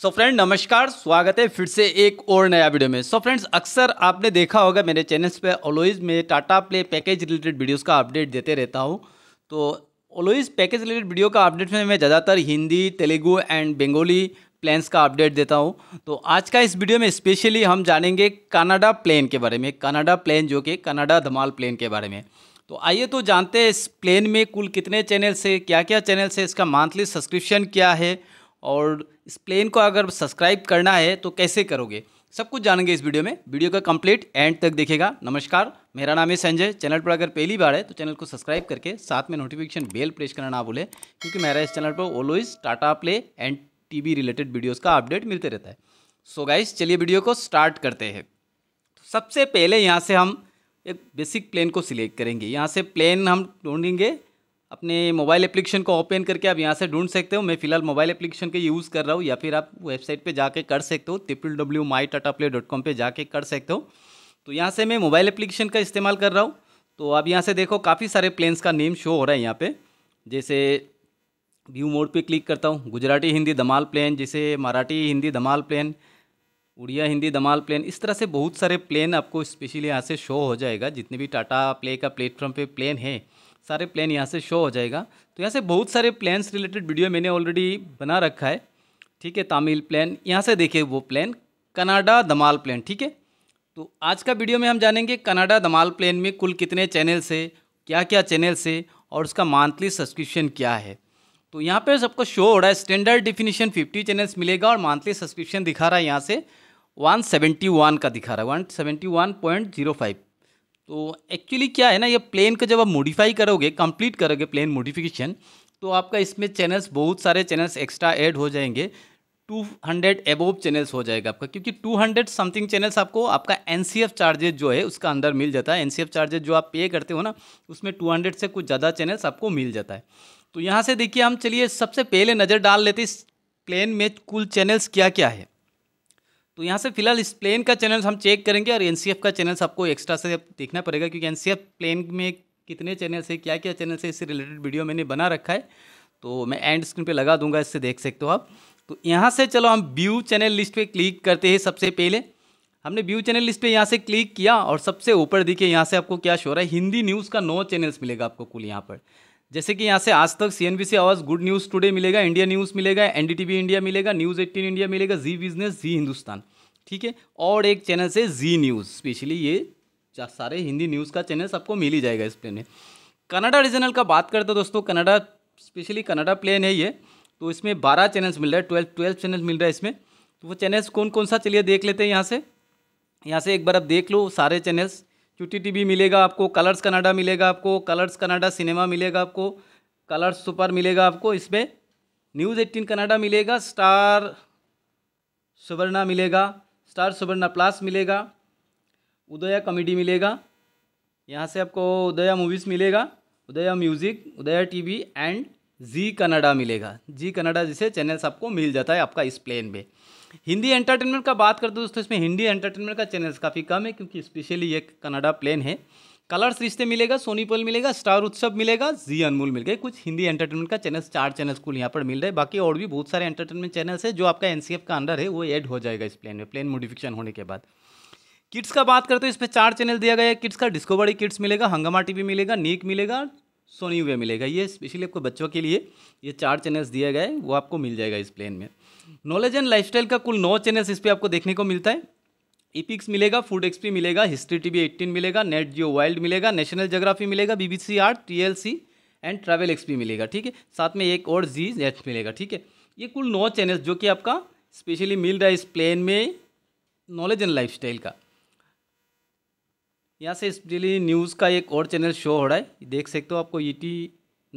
सो so friend नमस्कार स्वागत है फिर से एक और नया वीडियो में सो so फ्रेंड्स अक्सर आपने देखा होगा मेरे चैनल्स पे ओलोइज में Tata play package related videos का अपडेट देते रहता हूँ तो ऑलोइज पैकेज रिलेटेड वीडियो का अपडेट में मैं ज़्यादातर हिंदी तेलुगू एंड बंगाली प्लान्स का अपडेट देता हूँ तो आज का इस वीडियो में स्पेशली हम जानेंगे कनाडा प्लेन के बारे में कनाडा प्लेन जो कि कनाडा धमाल प्लेन के बारे में तो आइए तो जानते हैं इस प्लेन में कुल कितने चैनल्स है क्या क्या चैनल्स है इसका मंथली सब्सक्रिप्शन क्या है और इस प्लेन को अगर सब्सक्राइब करना है तो कैसे करोगे सब कुछ जानेंगे इस वीडियो में वीडियो का कंप्लीट एंड तक देखेगा नमस्कार मेरा नाम है संजय चैनल पर अगर पहली बार है तो चैनल को सब्सक्राइब करके साथ में नोटिफिकेशन बेल प्रेस करना ना भूलें क्योंकि मेरा इस चैनल पर always Tata play and TV related videos का अपडेट मिलते रहता है सो so गाइस चलिए वीडियो को स्टार्ट करते हैं तो सबसे पहले यहाँ से हम एक बेसिक प्लेन को सिलेक्ट करेंगे यहाँ से प्लेन हम ढूंढेंगे अपने मोबाइल एप्लीकेशन को ओपन करके आप यहाँ से ढूंढ सकते हो मैं फिलहाल मोबाइल एप्लीकेशन के यूज़ कर रहा हूँ या फिर आप वेबसाइट पे जाके कर सकते हो triple W my Tata play dot com पर जाके कर सकते हो तो यहाँ से मैं मोबाइल एप्लीकेशन का इस्तेमाल कर रहा हूँ तो आप यहाँ से देखो काफ़ी सारे प्लेन्स का नेम शो हो रहा है यहाँ पर जैसे व्यू मोड पर क्लिक करता हूँ गुजराती हिंदी धमाल प्लेन जैसे मराठी हिंदी धमाल प्लेन उड़िया हिंदी दमाल प्लेन इस तरह से बहुत सारे प्लेन आपको स्पेशली यहाँ से शो हो जाएगा जितने भी टाटा प्ले का प्लेटफॉर्म पे प्लेन है सारे प्लान यहाँ से शो हो जाएगा तो यहाँ से बहुत सारे प्लान्स रिलेटेड वीडियो मैंने ऑलरेडी बना रखा है ठीक है तमिल प्लान यहाँ से देखे वो प्लान कनाडा दमाल प्लान ठीक है तो आज का वीडियो में हम जानेंगे कनाडा दमाल प्लान में कुल कितने चैनल से क्या क्या चैनल से और उसका मंथली सब्सक्रिप्शन क्या है तो यहाँ पे सबको शो हो रहा है स्टैंडर्ड डिफिनीशन 50 चैनल्स मिलेगा और मंथली सब्सक्रिप्शन दिखा रहा है यहाँ से 171 का दिखा रहा है 171.05 तो एक्चुअली क्या है ना ये प्लेन का जब आप मॉडिफाई करोगे कंप्लीट करोगे प्लेन मॉडिफिकेशन तो आपका इसमें चैनल्स बहुत सारे चैनल्स एक्स्ट्रा ऐड हो जाएंगे 200 एबोव चैनल्स हो जाएगा आपका क्योंकि 200 समथिंग चैनल्स आपको आपका एन चार्जेज जो है उसका अंदर मिल जाता है एन चार्जेज जो आप पे करते हो ना उसमें 200 से कुछ ज़्यादा चैनल्स आपको मिल जाता है तो यहाँ से देखिए हम चलिए सबसे पहले नज़र डाल लेते इस प्लेन में कुल चैनल्स क्या क्या है तो यहाँ से फिलहाल इस प्लेन का चैनल हम चेक करेंगे और एन का चैनल आपको एक्स्ट्रा से देखना पड़ेगा क्योंकि एन प्लेन में कितने चैनल से क्या क्या चैनल से इससे रिलेटेड वीडियो मैंने बना रखा है तो मैं एंड स्क्रीन पे लगा दूंगा इससे देख सकते हो आप तो यहाँ से चलो हम व्यू चैनल लिस्ट पे क्लिक करते हैं सबसे पहले हमने व्यू चैनल लिस्ट पे यहाँ से क्लिक किया और सबसे ऊपर देखिए यहाँ से आपको क्या शो रहा है हिंदी न्यूज़ का नौ चैनल्स मिलेगा आपको कुल यहाँ पर जैसे कि यहाँ से आज तक C N B C Awaaz good news today मिलेगा इंडिया न्यूज़ मिलेगा N D T V India मिलेगा न्यूज़ एट्टीन इंडिया मिलेगा जी बिजनेस जी हिंदुस्तान ठीक है और एक चैनल से जी न्यूज़ स्पेशली ये सारे हिंदी न्यूज़ का चैनल आपको मिल ही जाएगा इस प्लेन में कनाडा रीजनल का बात करते हैं दोस्तों कनाडा स्पेशली कनाडा प्लेन है ये तो इसमें बारह चैनल्स मिल रहा है ट्वेल्व ट्वेल्व चैनल मिल रहा है इसमें तो वो चैनल्स कौन कौन सा चलिए देख लेते हैं यहाँ से यहाँ से एक बार आप देख लो सारे चैनल्स टी टीवी मिलेगा आपको कलर्स कनाडा मिलेगा आपको कलर्स कनाडा सिनेमा मिलेगा आपको कलर्स सुपर मिलेगा आपको इसमें न्यूज़ एट्टीन कनाडा मिलेगा स्टार सुवर्णा मिलेगा स्टार सुवर्णा प्लस मिलेगा उदया कॉमेडी मिलेगा यहाँ से आपको उदया मूवीज़ मिलेगा उदया म्यूज़िक उदया टीवी एंड जी कनाडा मिलेगा जी कनाडा जैसे चैनल्स आपको मिल जाता है आपका इस प्लेन में हिंदी एंटरटेनमेंट का बात करते दोस्तों इसमें हिंदी एंटरटेनमेंट का चैनल्स काफ़ी कम है क्योंकि स्पेशली ये कनाडा प्लेन है कलर्स रिश्ते मिलेगा सोनी पोल मिलेगा स्टार उत्सव मिलेगा जी अनमोल मिल गए कुछ हिंदी एंटरटेनमेंट का चैनल चार चैनल कुल यहाँ पर मिल रहे हैं बाकी और भी बहुत सारे एंटरटेनमेंट चैनल्स है जो आपका एनसीएफ का अंडर है वो ऐड हो जाएगा इस प्लेन में प्लेन मोडिफिकेशन होने के बाद किड्स का बात करते हो इसमें चार चैनल दिया गया है किड्स का डिस्कवरी किड्स मिलेगा हंगामा टीवी मिलेगा नीक मिलेगा सोनी वे मिलेगा ये स्पेशली आपको बच्चों के लिए ये चार चैनल्स दिए गए वो आपको मिल जाएगा इस प्लेन में नॉलेज एंड लाइफस्टाइल का कुल नौ चैनल्स इस पर आपको देखने को मिलता है ईपिक्स मिलेगा फूड एक्सपी मिलेगा हिस्ट्री टीवी एट्टीन मिलेगा नेट जियो वाइल्ड मिलेगा नेशनल जोग्राफी मिलेगा BBC art TLC and travel XP मिलेगा ठीक है साथ में एक और जी एच मिलेगा ठीक है ये कुल नौ चैनल्स जो कि आपका स्पेशली मिल रहा है इस प्लेन में नॉलेज एंड लाइफ का यहाँ से स्पेशली न्यूज़ का एक और चैनल शो हो रहा है देख सकते हो आपको ई टी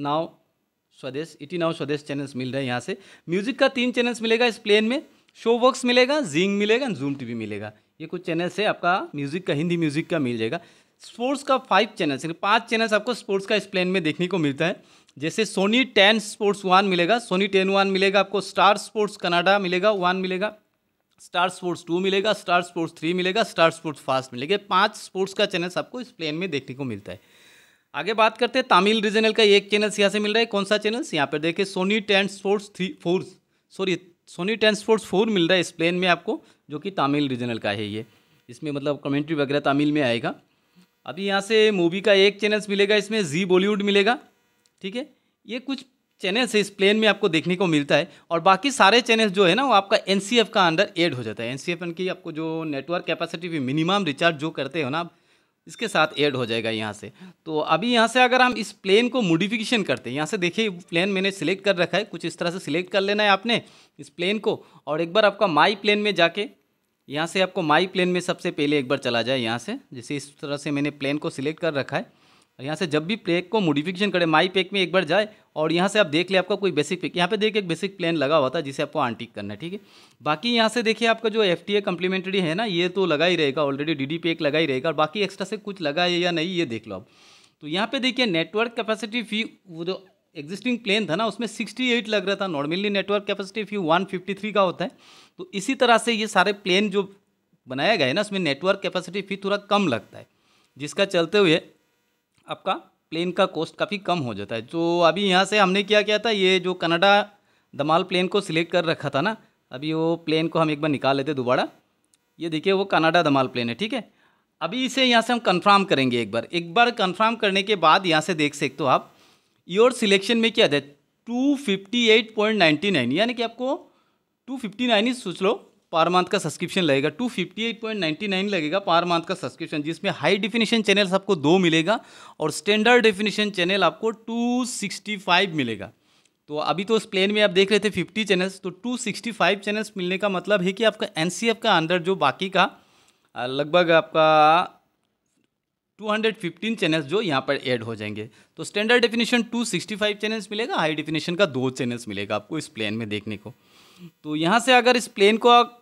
नाव स्वदेश इटी नाउ स्वदेश चैनल्स मिल रहे हैं यहाँ से म्यूजिक का तीन चैनल्स मिलेगा इस प्लेन में शो बॉक्स मिलेगा जिंग मिलेगा जूम जूम टीवी मिलेगा ये कुछ चैनल्स है आपका म्यूजिक का हिंदी म्यूजिक का मिल जाएगा स्पोर्ट्स का फाइव चैनल्स यानी पाँच चैनल्स आपको स्पोर्ट्स का इस प्लेन में देखने को मिलता है जैसे सोनी टेन स्पोर्ट्स वन मिलेगा सोनी टेन वन मिलेगा आपको स्टार स्पोर्ट्स कनाडा मिलेगा वन मिलेगा स्टार स्पोर्ट्स टू मिलेगा स्टार स्पोर्ट्स थ्री मिलेगा स्टार स्पोर्ट्स फास्ट मिलेगा पांच स्पोर्ट्स का चैनल्स आपको इस प्लेन में देखने को मिलता है आगे बात करते हैं तमिल रीजनल का एक चैनल्स यहाँ से मिल रहा है कौन सा चैनल्स यहाँ पर देखिए Sony ten sports three fours sorry Sony ten sports four मिल रहा है इस प्लेन में आपको जो कि तमिल रीजनल का है ये इसमें मतलब कमेंट्री वगैरह तमिल में आएगा अभी यहाँ से मूवी का एक चैनल्स मिलेगा इसमें जी बॉलीवुड मिलेगा ठीक है ये कुछ चैनल्स है इस प्लेन में आपको देखने को मिलता है और बाकी सारे चैनल्स जो है ना वो आपका एन का अंडर एड हो जाता है एन सी की आपको जो नेटवर्क कैपेसिटी भी मिनिमम रिचार्ज जो करते हो ना आप इसके साथ ऐड हो जाएगा यहाँ से तो अभी यहाँ से अगर हम इस प्लेन को मोडिफिकेशन करते हैं यहाँ से देखिए प्लेन मैंने सिलेक्ट कर रखा है कुछ इस तरह से सिलेक्ट कर लेना है आपने इस प्लेन को और एक बार आपका माई प्लेन में जाके यहाँ से आपको माई प्लेन में सबसे पहले एक बार चला जाए यहाँ से जैसे इस तरह से मैंने प्लेन को सिलेक्ट कर रखा है और यहाँ से जब भी पैक को मोडिफिकेशन करें माई पैक में एक बार जाए और यहाँ से आप देख ले आपका कोई बेसिक पैक यहाँ पे देखिए एक बेसिक प्लान लगा हुआ था जिसे आपको आंटिक करना है ठीक है बाकी यहाँ से देखिए आपका जो एफ टी कम्प्लीमेंट्री है ना ये तो लगा ही रहेगा ऑलरेडी डी डी पैक लगा ही रहेगा और बाकी एक्स्ट्रा से कुछ लगा है या नहीं ये देख लो आप तो यहाँ पे देखिए नेटवर्क कैपेसिटी फी वो जो एग्जिस्टिंग प्लेन था ना उसमें एट लग रहा था normally network capacity fee three का होता है तो इसी तरह से ये सारे प्लेन जो बनाया गया है ना उसमें नेटवर्क कैपेसिटी फी थोड़ा कम लगता है जिसका चलते हुए आपका प्लेन का कॉस्ट काफ़ी कम हो जाता है तो अभी यहाँ से हमने क्या किया था ये जो कनाडा दमाल प्लेन को सिलेक्ट कर रखा था ना अभी वो प्लेन को हम एक बार निकाल लेते दोबारा ये देखिए वो कनाडा दमाल प्लेन है ठीक है अभी इसे यहाँ से हम कंफर्म करेंगे एक बार एक बार कंफर्म करने के बाद यहाँ से देख सकते हो आप योर सिलेक्शन में क्या था two fifty eight point ninety nine यानी कि आपको टू फिफ्टी नाइन ही सोच लो पर मंथ का सब्सक्रिप्शन लगेगा two fifty eight point ninety nine लगेगा पर मंथ का सब्सक्रिप्शन जिसमें हाई डिफिनेशन चैनल्स आपको दो मिलेगा और स्टैंडर्ड डेफिनेशन चैनल आपको टू सिक्सटी फाइव मिलेगा तो अभी तो उस प्लेन में आप देख रहे थे फिफ्टी चैनल्स तो टू सिक्सटी फाइव चैनल्स मिलने का मतलब है कि आपका एन सी एफ का अंदर जो बाकी का लगभग आपका 215 चैनल्स जो यहाँ पर ऐड हो जाएंगे तो स्टैंडर्ड डेफिनेशन 265 चैनल्स मिलेगा हाई डेफिनेशन का दो चैनल्स मिलेगा आपको इस प्लेन में देखने को तो यहाँ से अगर इस प्लेन को आप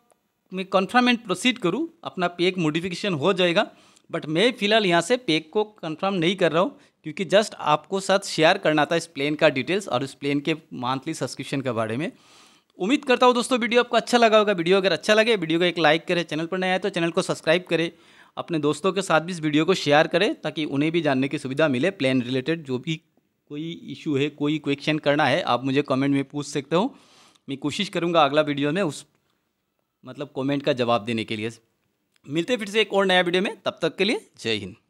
में कन्फर्म एंड प्रोसीड करूँ अपना पेक मोडिफिकेशन हो जाएगा बट मैं फिलहाल यहाँ से पेक को कन्फर्म नहीं कर रहा हूँ क्योंकि जस्ट आपको साथ शेयर करना था इस प्लेन का डिटेल्स और इस प्लेन के मंथली सब्सक्रिप्शन के बारे में उम्मीद करता हूँ दोस्तों वीडियो आपको अच्छा लगा होगा वीडियो अगर अच्छा लगे वीडियो को एक लाइक करें चैनल पर नया आए तो चैनल को सब्सक्राइब करें अपने दोस्तों के साथ भी इस वीडियो को शेयर करें ताकि उन्हें भी जानने की सुविधा मिले प्लान रिलेटेड जो भी कोई इशू है कोई क्वेश्चन करना है आप मुझे कमेंट में पूछ सकते हो मैं कोशिश करूँगा अगला वीडियो में उस मतलब कमेंट का जवाब देने के लिए मिलते फिर से एक और नया वीडियो में तब तक के लिए जय हिंद